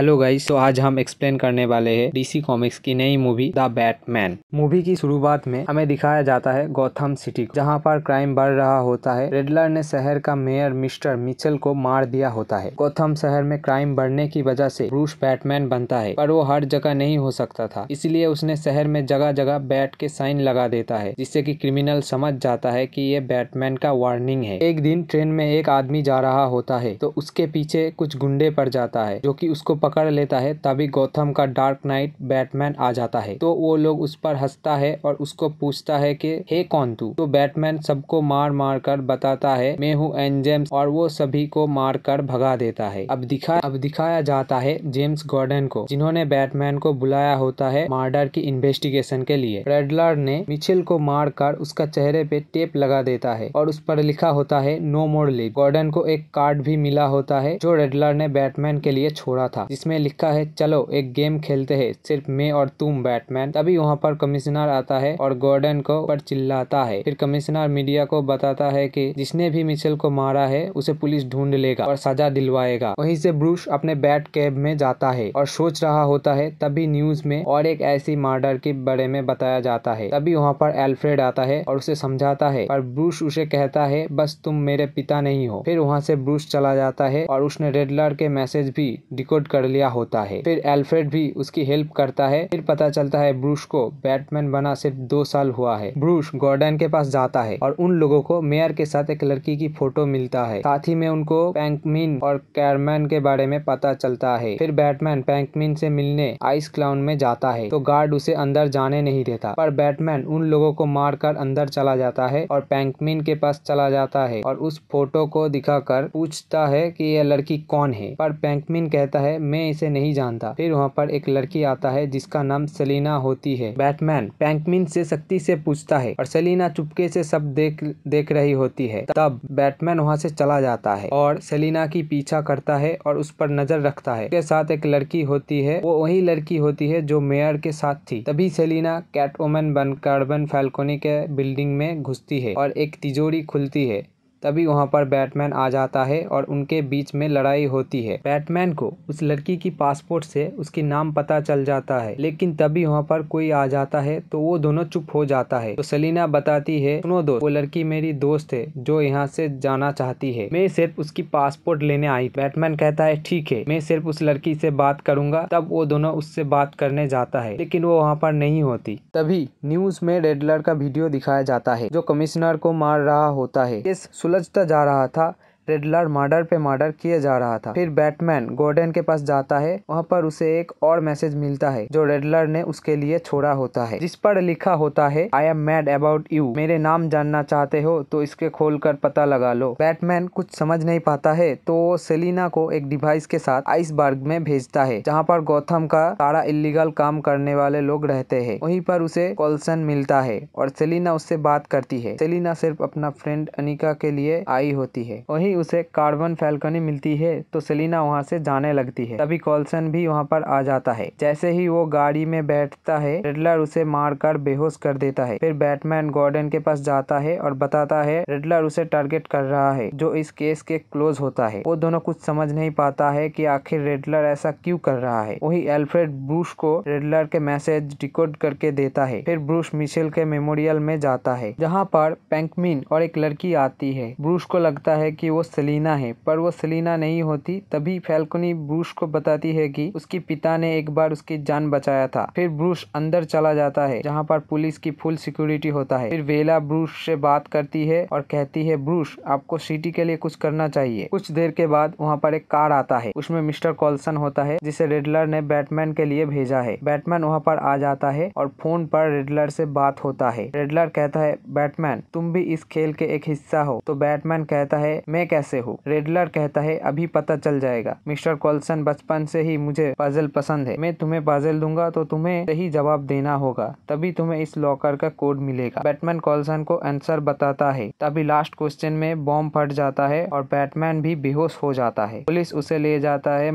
hello guys तो आज हम एक्सप्लेन करने वाले हैं डीसी कॉमिक्स की नई मूवी द बैटमैन मूवी की शुरुआत में हमें दिखाया जाता है गौथम सिटी जहां पर क्राइम बढ़ रहा होता है रेडलर ने शहर का मेयर मिस्टर मिचेल को मार दिया होता है गौथम शहर में क्राइम बढ़ने की वजह से ब्रूस बैटमैन बनता है पर वो हर जगह नहीं हो सकता था इसलिए उसने शहर में जगह जगह बैट के साइन लगा देता है जिससे की क्रिमिनल समझ जाता है की ये बैटमैन का वार्निंग है एक दिन ट्रेन में एक आदमी जा रहा होता है तो उसके पीछे कुछ गुंडे पड़ जाता है जो की उसको पकड़ लेता है तभी गौतम का डार्क नाइट बैटमैन आ जाता है तो वो लोग उस पर हंसता है और उसको पूछता है कि हे कौन तू तो बैटमैन सबको मार मार कर बताता है मैं हूँ एन जेम्स और वो सभी को मार कर भगा देता है अब दिखा अब दिखाया जाता है जेम्स गॉर्डन को जिन्होंने बैटमैन को बुलाया होता है मर्डर की इन्वेस्टिगेशन के लिए रेडलर ने मिचिल को मार कर उसका चेहरे पे टेप लगा देता है और उस पर लिखा होता है नो मोर लिव गॉर्डन को एक कार्ड भी मिला होता है जो रेडलर ने बैटमैन के लिए छोड़ा था जिसमें लिखा है चलो एक गेम खेलते हैं सिर्फ मैं और तुम बैटमैन तभी वहाँ पर कमिश्नर आता है और गॉर्डन को पर चिल्लाता है फिर कमिश्नर मीडिया को बताता है कि जिसने भी मिशेल को मारा है उसे पुलिस ढूंढ लेगा और सजा दिलवाएगा वहीं से ब्रूश अपने बैट कैब में जाता है और सोच रहा होता है तभी न्यूज में और एक ऐसी मर्डर के बारे में बताया जाता है तभी वहाँ पर एल्फ्रेड आता है और उसे समझाता है और ब्रूश उसे कहता है बस तुम मेरे पिता नहीं हो फिर वहाँ से ब्रूश चला जाता है और उसने रेडलर के मैसेज भी डिकोड कर लिया होता है फिर एल्फ्रेड भी उसकी हेल्प करता है फिर पता चलता है ब्रूश को बैटमैन बना सिर्फ दो साल हुआ है ब्रूश गॉर्डन के पास जाता है और उन लोगों को मेयर के साथ एक लड़की की फोटो मिलता है साथ ही में उनको पैंकमिन और कैरमैन के बारे में पता चलता है फिर बैटमैन पैंकमिन से मिलने आइस क्लाउन में जाता है तो गार्ड उसे अंदर जाने नहीं देता पर बैटमैन उन लोगों को मारकर अंदर चला जाता है और पैंकमिन के पास चला जाता है और उस फोटो को दिखाकर पूछता है कि यह लड़की कौन है पर पैंकमिन कहता है मैं मैं इसे नहीं जानता फिर वहाँ पर एक लड़की आता है जिसका नाम सलीना होती है बैटमैन पैंकमिन से सख्ती से पूछता है और सलीना चुपके से सब देख देख रही होती है तब बैटमैन वहाँ से चला जाता है और सलीना की पीछा करता है और उस पर नजर रखता है उसके साथ एक लड़की होती है वो वही लड़की होती है जो मेयर के साथ थी तभी सेलिना कैटवोमन बन कार्बन फैल्कोनी के बिल्डिंग में घुसती है और एक तिजोरी खुलती है तभी वहाँ पर बैटमैन आ जाता है और उनके बीच में लड़ाई होती है बैटमैन को उस लड़की की पासपोर्ट से उसकी नाम पता चल जाता है लेकिन तभी वहाँ पर कोई आ जाता है तो वो दोनों चुप हो जाता है तो सलीना बताती है सुनो दोस्त वो लड़की मेरी दोस्त है जो यहाँ से जाना चाहती है मैं सिर्फ उसकी पासपोर्ट लेने आई बैटमैन कहता है ठीक है मैं सिर्फ उस लड़की से बात करूंगा तब वो दोनों उससे बात करने जाता है लेकिन वो वहाँ पर नहीं होती तभी न्यूज में रेडलर का वीडियो दिखाया जाता है जो कमिश्नर को मार रहा होता है सुलझता जा रहा था रेडलर मर्डर पे मर्डर किए जा रहा था फिर बैटमैन गोर्डन के पास जाता है वहाँ पर उसे एक और मैसेज मिलता है जो रेडलर ने उसके लिए छोड़ा होता है जिस पर लिखा होता है I am mad about you मेरे नाम जानना चाहते हो तो इसके खोल कर पता लगा लो बैटमैन कुछ समझ नहीं पाता है तो वो सेलिना को एक डिवाइस के साथ आइसबर्ग में भेजता है जहाँ पर गौतम का सारा इलीगल काम करने वाले लोग रहते है वहीं पर उसे कॉल्सन मिलता है और सेलिना उससे बात करती है सेलिना सिर्फ अपना फ्रेंड अनिका के लिए आई होती है वही ही उसे कार्बन फैल्कनी मिलती है तो सेलिना वहाँ से जाने लगती है तभी कॉल्सन भी वहाँ पर आ जाता है जैसे ही वो गाड़ी में बैठता है रेडलर उसे मारकर बेहोश कर देता है फिर बैटमैन गॉर्डन के पास जाता है और बताता है रेडलर उसे टारगेट कर रहा है जो इस केस के क्लोज होता है वो दोनों कुछ समझ नहीं पाता है की आखिर रेडलर ऐसा क्यूँ कर रहा है वही एल्फ्रेड ब्रूश को रेडलर के मैसेज डिकोड करके देता है फिर ब्रूश मिशेल के मेमोरियल में जाता है जहाँ पर पैंकमिन और एक लड़की आती है ब्रूश को लगता है की वो वो सलीना है पर वो सलीना नहीं होती तभी फैल्कुनी ब्रूश को बताती है कि उसके पिता ने एक बार उसकी जान बचाया था फिर ब्रूश अंदर चला जाता है जहाँ पर पुलिस की फुल सिक्योरिटी होता है फिर वेला ब्रूश से बात करती है और कहती है ब्रूश आपको सिटी के लिए कुछ करना चाहिए कुछ देर के बाद वहाँ पर एक कार आता है उसमें मिस्टर कॉल्सन होता है जिसे रेडलर ने बैटमैन के लिए भेजा है बैटमैन वहाँ पर आ जाता है और फोन पर रेडलर से बात होता है रेडलर कहता है बैटमैन तुम भी इस खेल के एक हिस्सा हो तो बैटमैन कहता है मैं कैसे हो रेडलर कहता है अभी पता चल जाएगा मिस्टर कॉल्सन बचपन से ही मुझे पजल पसंद है मैं तुम्हें पजल दूंगा तो तुम्हें सही जवाब देना होगा तभी तुम्हें इस लॉकर का कोड मिलेगा बैटमैन कॉल्सन को आंसर बताता है तभी लास्ट क्वेश्चन में बॉम्ब फट जाता है और बैटमैन भी बेहोश हो जाता है पुलिस उसे ले जाता है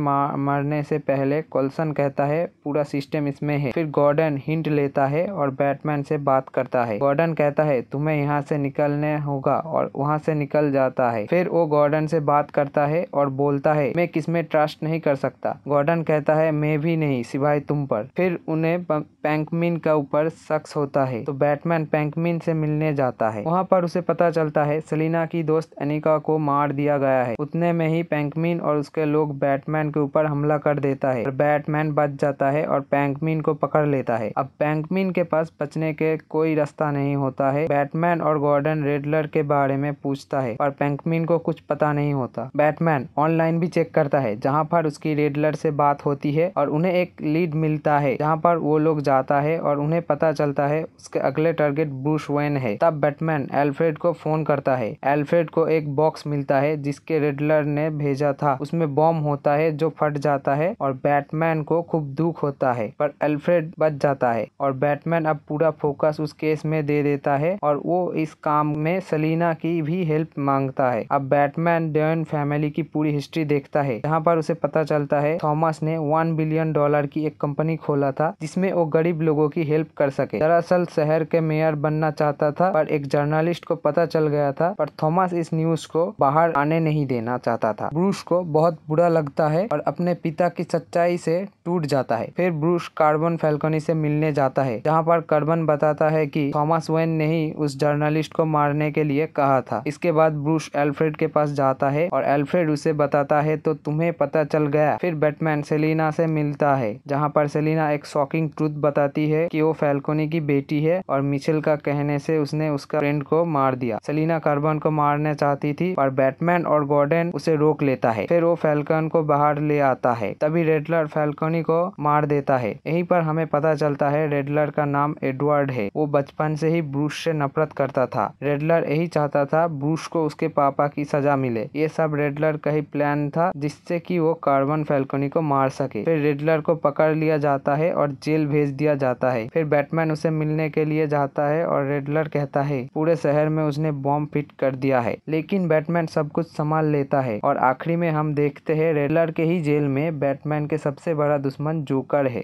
मरने से पहले कॉल्सन कहता है पूरा सिस्टम इसमें है फिर गॉर्डन हिंट लेता है और बैटमैन से बात करता है गॉर्डन कहता है तुम्हें यहाँ से निकलने होगा और वहाँ से निकल जाता है फिर वो गॉर्डन से बात करता है और बोलता है मैं किसमें ट्रस्ट नहीं कर सकता गॉर्डन कहता है मैं भी नहीं सिवाय तुम पर फिर उन्हें पैंकमिन का ऊपर शख्स होता है तो बैटमैन पैंकमिन से मिलने जाता है वहाँ पर उसे पता चलता है सलीना की दोस्त अनिका को मार दिया गया है उतने में ही पैंकमिन और उसके लोग बैटमैन के ऊपर हमला कर देता है बैटमैन बच जाता है और पैंकमिन को पकड़ लेता है अब पैंकमिन के पास बचने के कोई रास्ता नहीं होता है बैटमैन और गॉर्डन रेडलर के बारे में पूछता है और पैंकमिन को कुछ कुछ पता नहीं होता बैटमैन ऑनलाइन भी चेक करता है जहाँ पर उसकी रेडलर से बात होती है और उन्हें एक लीड मिलता है जहाँ पर वो लोग जाता है और उन्हें पता चलता है उसके अगले टारगेट ब्रूस वेन है तब बैटमैन एल्फ्रेड को फोन करता है एल्फ्रेड को एक बॉक्स मिलता है जिसके रेडलर ने भेजा था उसमें बॉम्ब होता है जो फट जाता है और बैटमैन को खूब दुख होता है पर एल्फ्रेड बच जाता है और बैटमैन अब पूरा फोकस उस केस में दे देता है और वो इस काम में सलीना की भी हेल्प मांगता है अब बैट बैटमैन डेन फैमिली की पूरी हिस्ट्री देखता है यहाँ पर उसे पता चलता है थॉमस ने वन बिलियन डॉलर की एक कंपनी खोला था जिसमें वो गरीब लोगों की हेल्प कर सके दरअसल शहर के मेयर बनना चाहता था पर एक जर्नलिस्ट को पता चल गया था पर थॉमस इस न्यूज को बाहर आने नहीं देना चाहता था ब्रूस को बहुत बुरा लगता है और अपने पिता की सच्चाई से टूट जाता है फिर ब्रूस कार्बन फैल्कनी से मिलने जाता है जहाँ पर कार्बन बताता है कि थॉमस वेन ने ही उस जर्नलिस्ट को मारने के लिए कहा था इसके बाद ब्रूस एल्फ्रेड के पास जाता है और एल्फ्रेड उसे बताता है तो तुम्हें पता चल गया फिर बैटमैन सेलिना से मिलता है जहाँ पर सेलिना एक शॉकिंग ट्रूथ बताती है कि वो फैल्कोनी की बेटी है और मिशेल का कहने से उसने उसका फ्रेंड को मार दिया सेलिना कार्बन को मारना चाहती थी और बैटमैन और गॉर्डन उसे रोक लेता है फिर वो फैल्कन को बाहर ले आता है तभी रेडलर फैल्कोनी को मार देता है यहीं पर हमें पता चलता है रेडलर का नाम एडवर्ड है वो बचपन से ही ब्रूस से नफरत करता था रेडलर यही चाहता था ब्रूस को उसके पापा की सजा सजा मिले ये सब रेडलर का ही प्लान था जिससे कि वो कार्बन फैल्कोनी को मार सके फिर रेडलर को पकड़ लिया जाता है और जेल भेज दिया जाता है फिर बैटमैन उसे मिलने के लिए जाता है और रेडलर कहता है पूरे शहर में उसने बॉम्ब फिट कर दिया है लेकिन बैटमैन सब कुछ संभाल लेता है और आखिरी में हम देखते हैं रेडलर के ही जेल में बैटमैन के सबसे बड़ा दुश्मन जोकर है